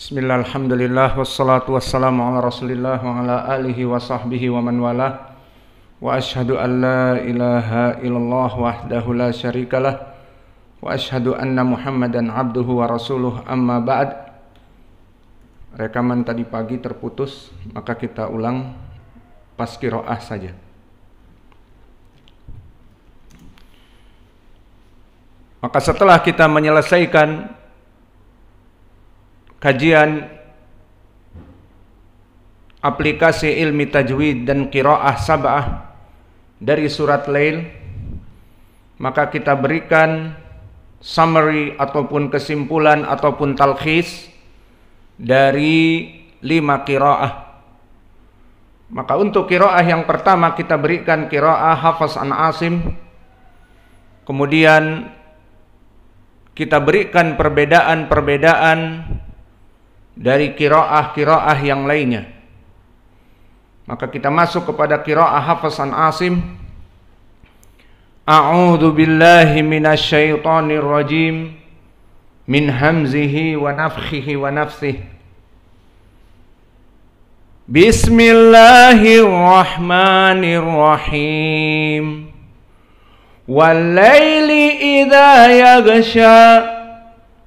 Bismillah, alhamdulillah, wassalatu wassalamu ala rasulillah wa ala alihi wa sahbihi wa man wala Wa asyhadu an la ilaha illallah wahdahu la syarikalah Wa asyhadu anna muhammadan abduhu wa rasuluh amma ba'd Rekaman tadi pagi terputus, maka kita ulang pas qiraah saja Maka setelah kita menyelesaikan kajian aplikasi ilmi tajwid dan kiroah sabah dari surat Lail maka kita berikan summary ataupun kesimpulan ataupun talkhis dari lima kiroah. maka untuk kiroah yang pertama kita berikan kiroah Hafaz An Asim kemudian kita berikan perbedaan-perbedaan dari kiroah-kiroah yang lainnya. Maka kita masuk kepada kiroah Hafaz An Asim. A'udhu billahi minasyaitonir rajim min hamzihi wa nafkhihi wa nafsih. Bismillahirrahmanirrahim. Wal laili idha yaghsha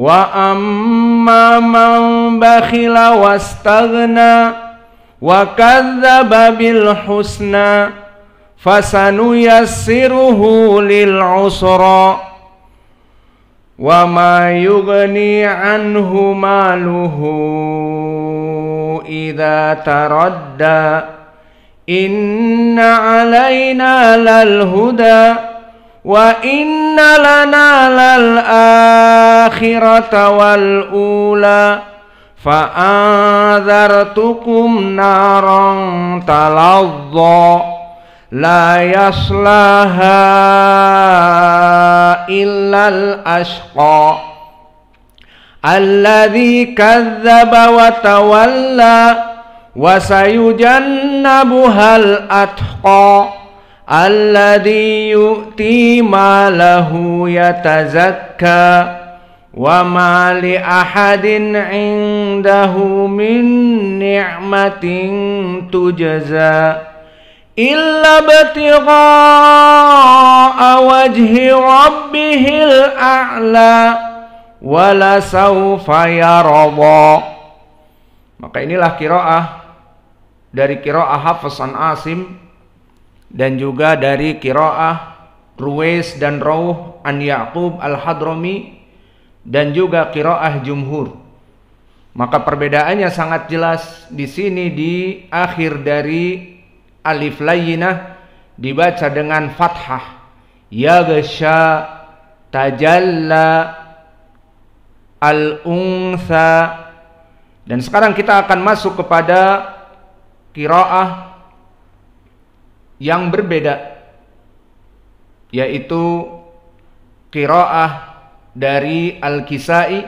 واما من بخل واستغنى وكذب بالحسنى فسنيسره للعسرى وما يغني عنه ماله اذا تردى ان علينا للهدى وإن لنا للآخرة والأولى فأنذرتكم نارا تلظى لا يصلاها إلا الأشقى الذي كذب وتولى وسيجنبها الأتقى alladhi yu'ti malahu yatazakka wa ma عنده ahadin indahu min ni'matin tujza illa ربه الأعلى rabbihil a'la wala maka inilah kiroah dari kiroah Hafiz Asim dan juga dari Kiroah, Ruwais dan Rawuh An Ya'qub al Hadromi dan juga Kiroah Jumhur. Maka perbedaannya sangat jelas di sini di akhir dari alif layyinah dibaca dengan fathah Ya gesha tajalla al-unsa dan sekarang kita akan masuk kepada kiroah yang berbeda yaitu qiraah dari Al-Kisai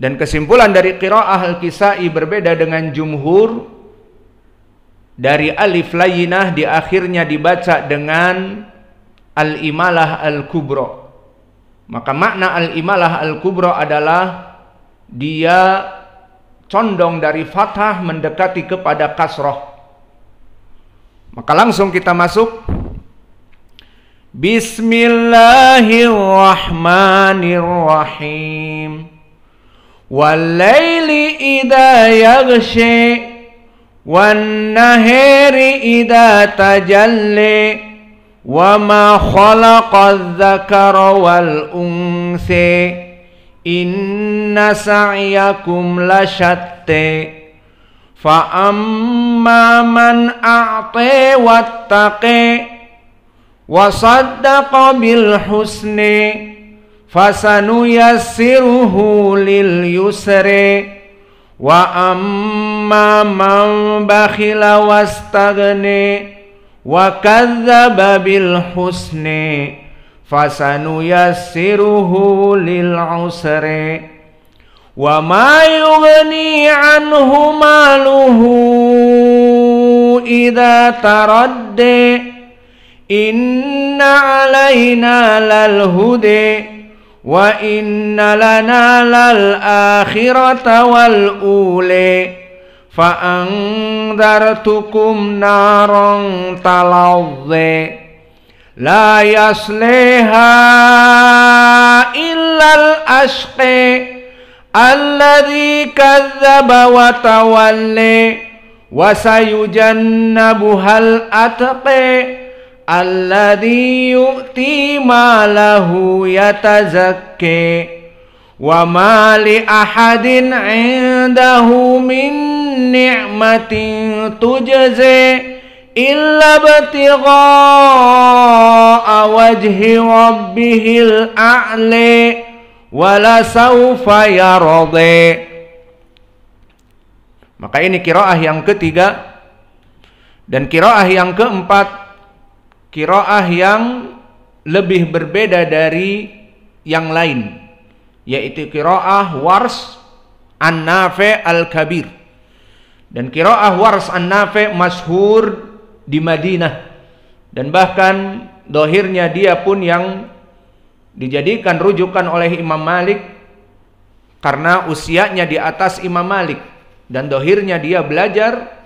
dan kesimpulan dari qiraah Al-Kisai berbeda dengan jumhur dari alif layinah di akhirnya dibaca dengan al-imalah al-kubra maka makna al-imalah al-kubra adalah dia condong dari fathah mendekati kepada kasroh maka langsung kita masuk Bismillahirrahmanirrahim Wallayli idha yagshi Wannahiri idha tajalli Wama khalaqa dhakara wal unsi Inna sa'yakum lashatte فأما من أعطي واتقي وصدق بالحسن فسنيسره لليسر وأما من بخل واستغني وكذب بالحسن فسنيسره للعسر وما يغني عنه ماله إذا تردي إن علينا للهدي وإن لنا للآخرة والأولي فأنذرتكم نارا تلظي لا يصليها إلا الأشقي الذي كذب وتولي وسيجنبها الأتقي الذي يؤتي ماله يتزكي وما لأحد عنده من نعمة تجزي إلا ابتغاء وجه ربه الأعلي wala saufa ya Maka ini kiroah yang ketiga dan kiroah yang keempat kiroah yang lebih berbeda dari yang lain yaitu kiroah wars an Nafe al-kabir dan kiroah wars an Nafe masyhur di Madinah dan bahkan dohirnya dia pun yang dijadikan rujukan oleh Imam Malik karena usianya di atas Imam Malik dan dohirnya dia belajar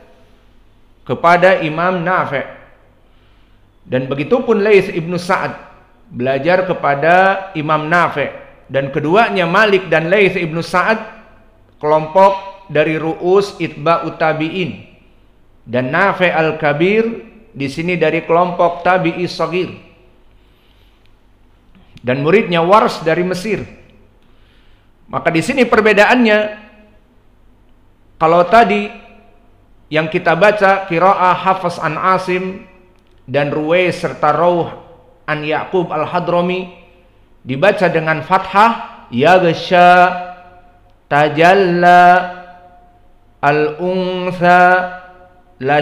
kepada Imam Nafe dan begitupun Leith ibnu Sa'ad belajar kepada Imam Nafe dan keduanya Malik dan Leith ibnu Sa'ad kelompok dari Ru'us Itba Utabi'in dan Nafe Al-Kabir di sini dari kelompok Tabi'i Sagir dan muridnya Wars dari Mesir. Maka di sini perbedaannya kalau tadi yang kita baca kiraah Hafs an Asim dan Ruwais serta Rauh an Yaqub al Hadromi dibaca dengan fathah ya gesha tajalla al unsa la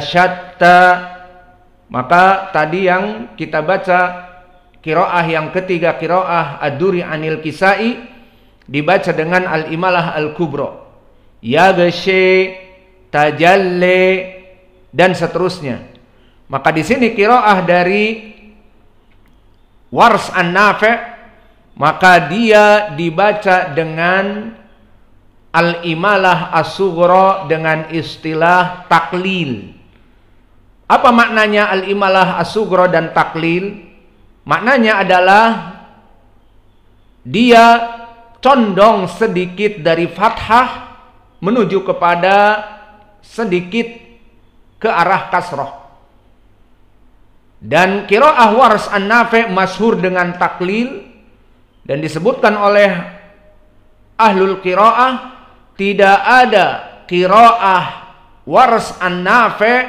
maka tadi yang kita baca Kiroah yang ketiga kiroah Aduri Anil Kisai dibaca dengan Al Imalah Al Kubro. geshe Tajalle dan seterusnya. Maka di sini kiroah dari Wars an nafe maka dia dibaca dengan Al Imalah Asugro dengan istilah taklil. Apa maknanya Al Imalah Asugro dan taklil? Maknanya adalah dia condong sedikit dari fathah menuju kepada sedikit ke arah kasroh. Dan kiroah waras an nafe masyhur dengan taklil dan disebutkan oleh ahlul kiroah tidak ada kiroah wars an nafe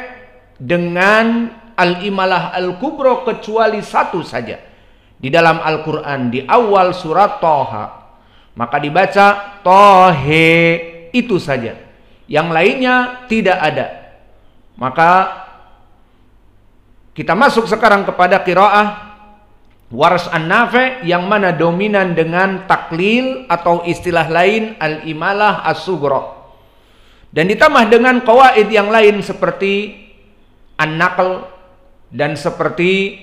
dengan al-imalah al-kubro kecuali satu saja. Di dalam Al-Quran di awal surat Toha. Maka dibaca Tohe itu saja. Yang lainnya tidak ada. Maka kita masuk sekarang kepada kiroah waras an nafe yang mana dominan dengan taklil atau istilah lain al imalah as sugro dan ditambah dengan kawaid yang lain seperti an nakl dan seperti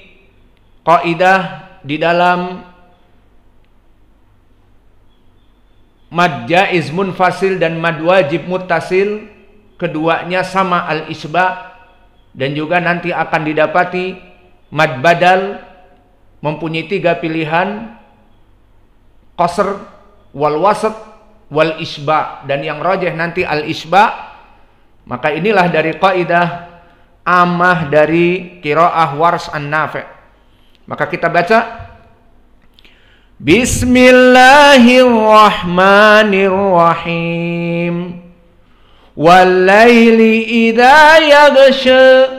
kaidah di dalam mad jaiz munfasil dan mad wajib muttasil keduanya sama al isba dan juga nanti akan didapati mad badal mempunyai tiga pilihan qasr wal wasat wal isba dan yang rojeh nanti al isba maka inilah dari kaidah amah dari kiroah Wars An-Nafi. Maka kita baca Bismillahirrahmanirrahim. Walaili idza yaghsha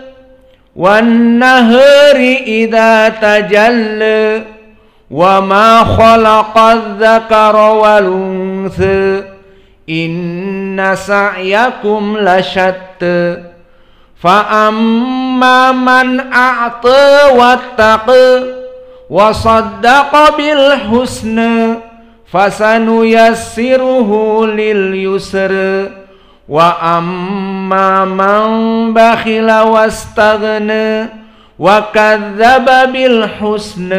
wan nahri idza tajalla وما خلق wal والأنثى Inna sa'yakum لشتى فأما من أعطى واتقى وصدق بالحسن فسنيسره لليسر وأما من بخل واستغنى وكذب بالحسن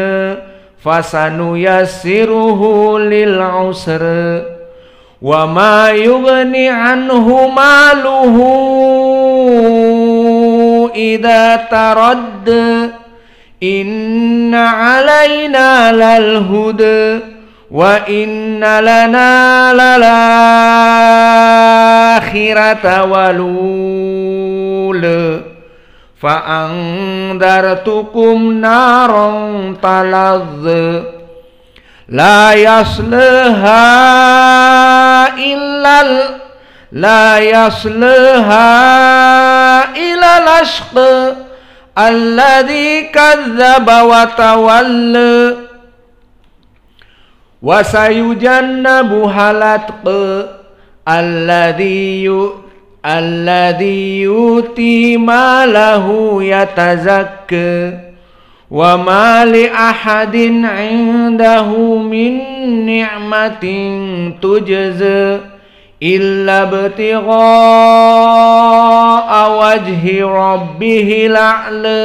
فسنيسره للعسر وما يغني عنه ماله إذا ترد إن علينا للهدى وإن لنا للآخرة ولول فأنذرتكم نارا تلظ لا يصلها إلا الأرض لا يصلها إلى الأشق الذي كذب وتولى وسيجنبها الأتق الذي الذي يؤتي ماله يتزكى وما لأحد عنده من نعمة تجزى illa btigha'a wajhi rabbih la'la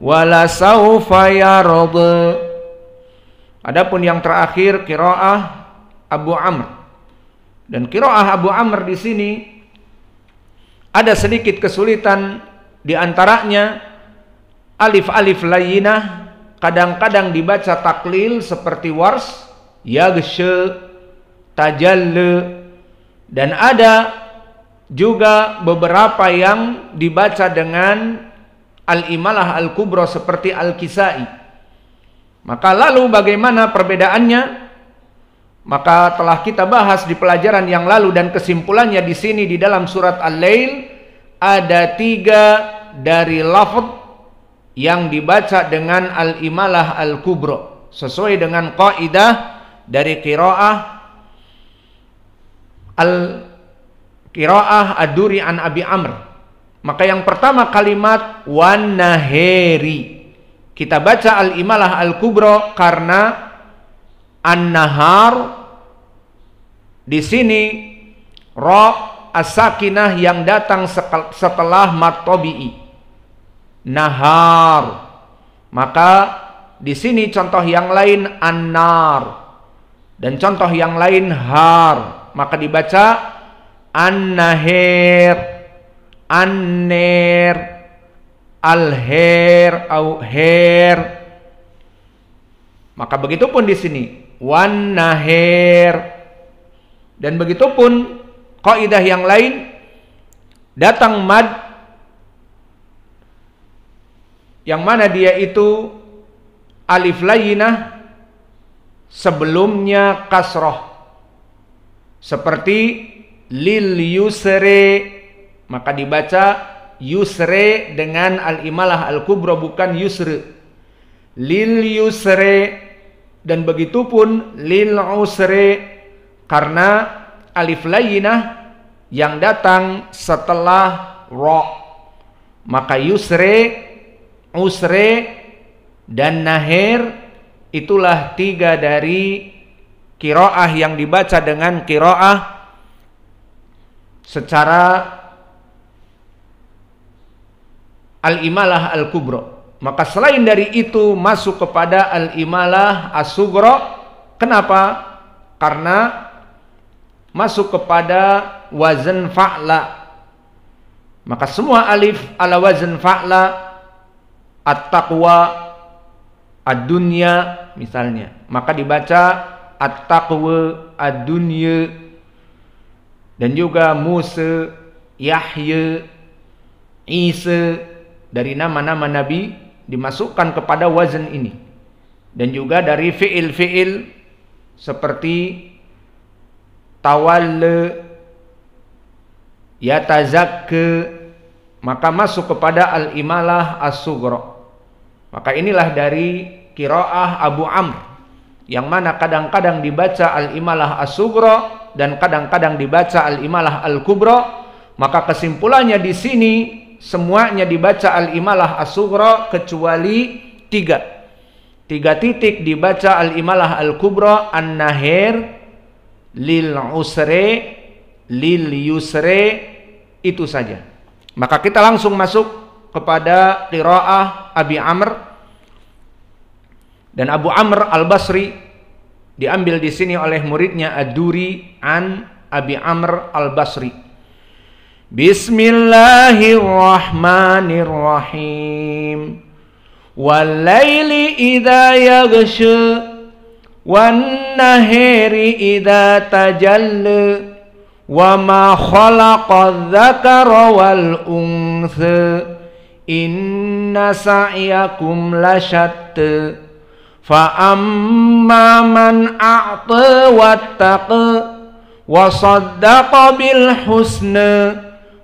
wala saufa yarda Adapun yang terakhir kiroah Abu Amr dan kiroah Abu Amr di sini ada sedikit kesulitan di antaranya alif-alif layinah kadang-kadang dibaca taklil seperti wars yagshe tajalle dan ada juga beberapa yang dibaca dengan Al-Imalah Al-Kubro seperti Al-Kisai. Maka lalu bagaimana perbedaannya? Maka telah kita bahas di pelajaran yang lalu dan kesimpulannya di sini di dalam surat Al-Lail ada tiga dari lafad yang dibaca dengan Al-Imalah Al-Kubro sesuai dengan kaidah dari kiroah al kiraah Aduri an Abi Amr. Maka yang pertama kalimat wanaheri Kita baca al-imalah al-kubro karena an-nahar di sini ro as yang datang setelah mat i Nahar. Maka di sini contoh yang lain an-nar dan contoh yang lain har maka dibaca an-nahir an-nir al hir au hir maka begitu pun di sini wan nahir dan begitu pun kaidah yang lain datang mad yang mana dia itu alif layinah sebelumnya kasroh seperti lil yusre maka dibaca yusre dengan al imalah al kubro bukan yusre lil yusre dan begitu pun lil usre karena alif layinah yang datang setelah ro maka yusre usre dan nahir itulah tiga dari kiroah yang dibaca dengan kiroah secara al-imalah al-kubro maka selain dari itu masuk kepada al-imalah asugro. kenapa? karena masuk kepada wazan fa'la maka semua alif ala wazan fa'la at-taqwa ad-dunya misalnya maka dibaca at-taqwa ad-dunya dan juga Musa, Yahya, Isa dari nama-nama nabi dimasukkan kepada wazan ini dan juga dari fiil-fiil seperti tawalla yatazakka maka masuk kepada al-imalah as sugra maka inilah dari kiroah Abu Amr yang mana kadang-kadang dibaca al-imalah as sugro dan kadang-kadang dibaca al-imalah al kubro maka kesimpulannya di sini semuanya dibaca al-imalah as sugro kecuali tiga tiga titik dibaca al-imalah al kubro an-nahir lil usre lil yusre itu saja maka kita langsung masuk kepada qiraah Abi Amr dan Abu Amr Al-Basri diambil di sini oleh muridnya Ad-Duri an Abi Amr Al-Basri. Bismillahirrahmanirrahim. Walaili idza yaghsha wan nahari idza tajalla wa ma khalaqa dzakara wal untha inna sa'yakum lasyatta فأما من أعطى واتقى وصدق بالحسن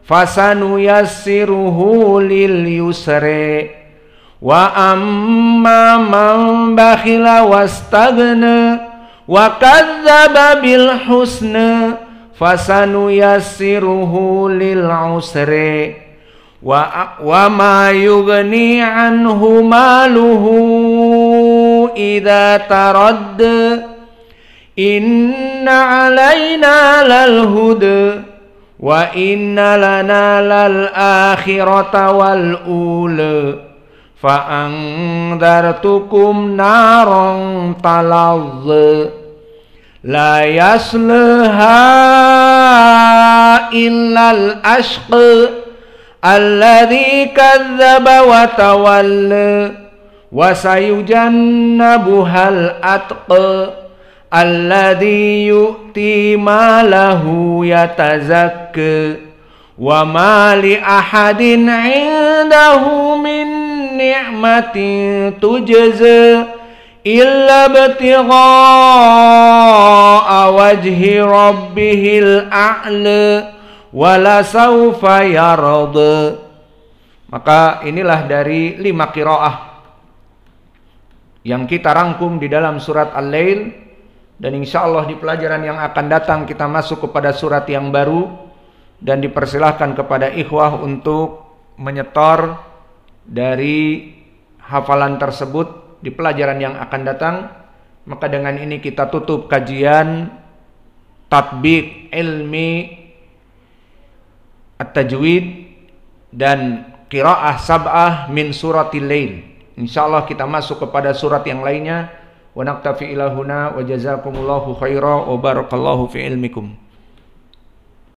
فسنيسره لليسر وأما من بخل واستغنى وكذب بالحسن فسنيسره للعسر وما يغني عنه ماله إذا ترد إن علينا للهدى وإن لنا للآخرة والأولى فأنذرتكم نارا تلظى لا يصلها إلا الأشقى الذي كذب وتولى wasayujannabuhal atqa alladhi yu'ti malahu yatazakka wa ma li ahadin 'indahu min ni'matin tujza illa batigha'a awajhi rabbihil a'la wala sawfa yarda maka inilah dari lima kiroah yang kita rangkum di dalam surat Al-Lail dan insya Allah di pelajaran yang akan datang kita masuk kepada surat yang baru dan dipersilahkan kepada ikhwah untuk menyetor dari hafalan tersebut di pelajaran yang akan datang maka dengan ini kita tutup kajian tatbik ilmi at-tajwid dan qiraah sab'ah min suratil lail Insya Allah kita masuk kepada surat yang lainnya. Wa naktafi ilahuna wa jazakumullahu khaira wa barakallahu fi ilmikum.